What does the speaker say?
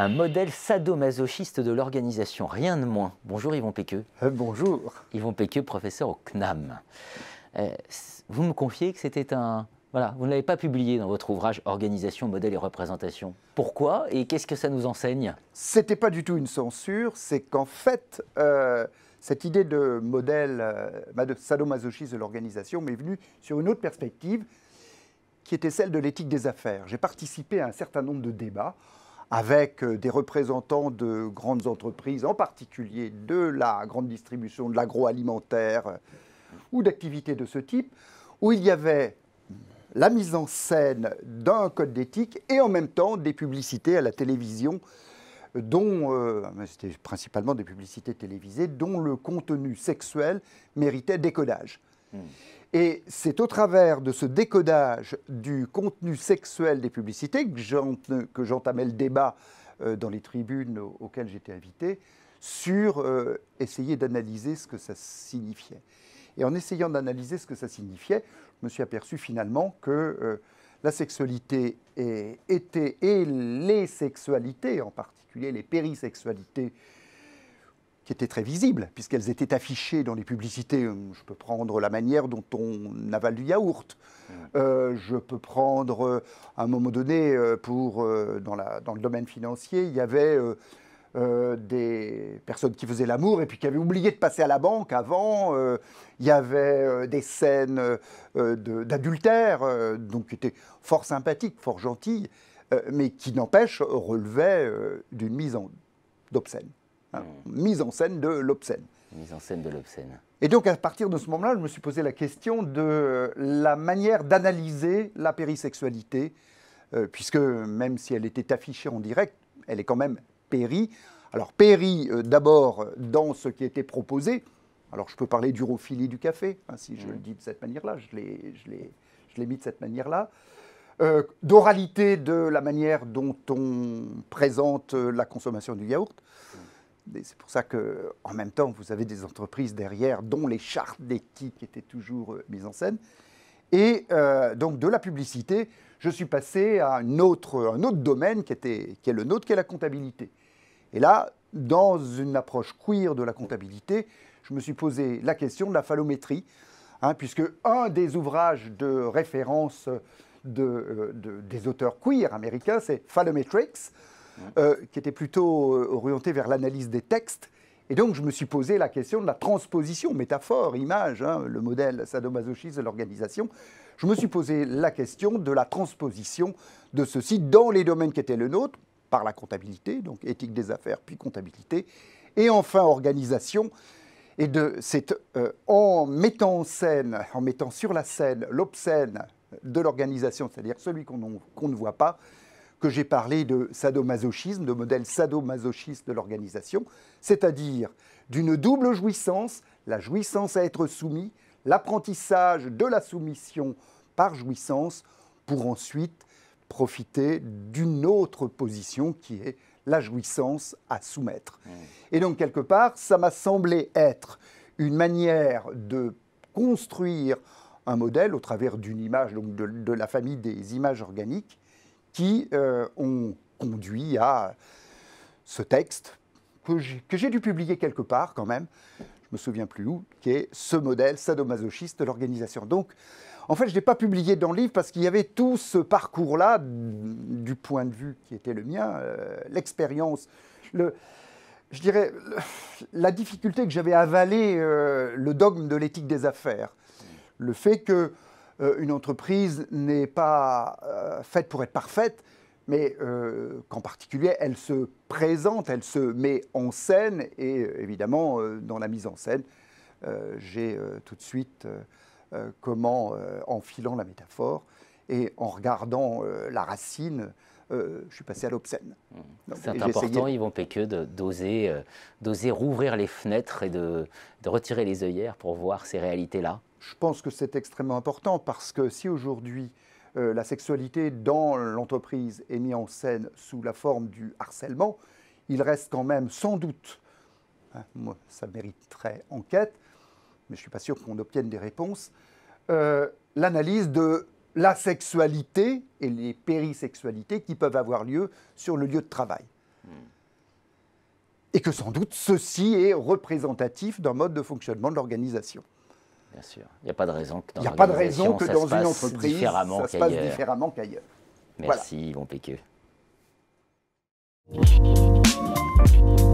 un modèle sadomasochiste de l'organisation, rien de moins. Bonjour Yvon Péqueux. Euh, bonjour. Yvon Péqueux, professeur au CNAM. Euh, vous me confiez que c'était un, voilà, vous ne l'avez pas publié dans votre ouvrage Organisation, modèle et représentation. Pourquoi et qu'est-ce que ça nous enseigne C'était pas du tout une censure, c'est qu'en fait, euh, cette idée de modèle euh, de sadomasochisme de l'organisation m'est venue sur une autre perspective qui était celle de l'éthique des affaires. J'ai participé à un certain nombre de débats avec euh, des représentants de grandes entreprises, en particulier de la grande distribution, de l'agroalimentaire ou d'activités de ce type, où il y avait la mise en scène d'un code d'éthique et en même temps des publicités à la télévision dont, euh, c'était principalement des publicités télévisées, dont le contenu sexuel méritait décodage. Hmm. Et c'est au travers de ce décodage du contenu sexuel des publicités que j'entamais le débat euh, dans les tribunes auxquelles j'étais invité sur euh, essayer d'analyser ce que ça signifiait. Et en essayant d'analyser ce que ça signifiait, je me suis aperçu finalement que euh, la sexualité et, était, et les sexualités, en particulier les périsexualités, qui étaient très visibles, puisqu'elles étaient affichées dans les publicités. Euh, je peux prendre la manière dont on avale du yaourt. Mmh. Euh, je peux prendre, à un moment donné, pour, dans, le domaine financier, il y avait euh, des personnes qui faisaient l'amour et puis qui avaient oublié de passer à la banque avant. Il euh, y avait euh, des scènes d'adultère, donc qui étaient fort sympathiques, fort gentilles, mais qui n'empêche relevaient d'une mise en d'obscène, hein, mmh. mise en scène de l'obscène. Mise en scène de l'obscène. Et donc à partir de ce moment-là, je me suis posé la question de la manière d'analyser la périsexualité, puisque même si elle était affichée en direct, elle est quand même Perry. Alors Perry, euh, d'abord, euh, dans ce qui était proposé, alors je peux parler d'urophilie du café, hein, si je le dis de cette manière-là, je l'ai mis de cette manière-là. Euh, d'oralité de la manière dont on présente la consommation du yaourt. C'est pour ça que, en même temps, vous avez des entreprises derrière dont les chartes d'éthique étaient toujours mises en scène. Et euh, donc de la publicité, je suis passé à un autre, un autre domaine qui, était, qui est le nôtre, qui est la comptabilité. Et là, dans une approche queer de la comptabilité, je me suis posé la question de la phallométrie, hein, puisque un des ouvrages de référence de, euh, des auteurs queer américains, c'est Phallometrics, euh, qui était plutôt orienté vers l'analyse des textes et donc, je me suis posé la question de la transposition, métaphore, image, hein, le modèle sadomasochiste de l'organisation. Je me suis posé la question de la transposition de ceci dans les domaines qui étaient le nôtre, par la comptabilité, donc éthique des affaires, puis comptabilité, et enfin organisation. Et de, c'est euh, en mettant en scène, en mettant sur la scène l'obscène de l'organisation, c'est-à-dire celui qu'on ne voit pas, que j'ai parlé de sadomasochisme, de modèle sadomasochiste de l'organisation, c'est-à-dire d'une double jouissance, la jouissance à être soumis, l'apprentissage de la soumission par jouissance, pour ensuite profiter d'une autre position qui est la jouissance à soumettre. Mmh. Et donc, quelque part, ça m'a semblé être une manière de construire un modèle au travers d'une image, donc de, la famille des images organiques, qui euh, ont conduit à ce texte que j'ai dû publier quelque part quand même, je me souviens plus où, qui est ce modèle sadomasochiste de l'organisation. Donc, en fait, je ne l'ai pas publié dans le livre parce qu'il y avait tout ce parcours-là, du point de vue qui était le mien, euh, l'expérience, le, je dirais, la difficulté que j'avais avalé avaler euh, le dogme de l'éthique des affaires. Le fait que euh, une entreprise n'est pas euh, faite pour être parfaite, mais euh, qu'en particulier, elle se présente, elle se met en scène, et évidemment, dans la mise en scène, j'ai tout de suite comment, en filant la métaphore et en regardant la racine, je suis passé à l'obscène. Mmh. C'est important, Yvon Péqueux, d'oser rouvrir les fenêtres et de, de, retirer les œillères pour voir ces réalités-là. Je pense que c'est extrêmement important parce que si aujourd'hui euh, la sexualité dans l'entreprise est mise en scène sous la forme du harcèlement, il reste quand même sans doute, hein, moi ça mériterait enquête, mais je ne suis pas sûr qu'on obtienne des réponses, euh, l'analyse de la sexualité et les périsexualités qui peuvent avoir lieu sur le lieu de travail. Hmm. Et que sans doute ceci est représentatif d'un mode de fonctionnement de l'organisation. Bien sûr. Il n'y a pas de raison que dans, une, entreprise, ça se passe différemment qu'ailleurs. Merci, Yvon vont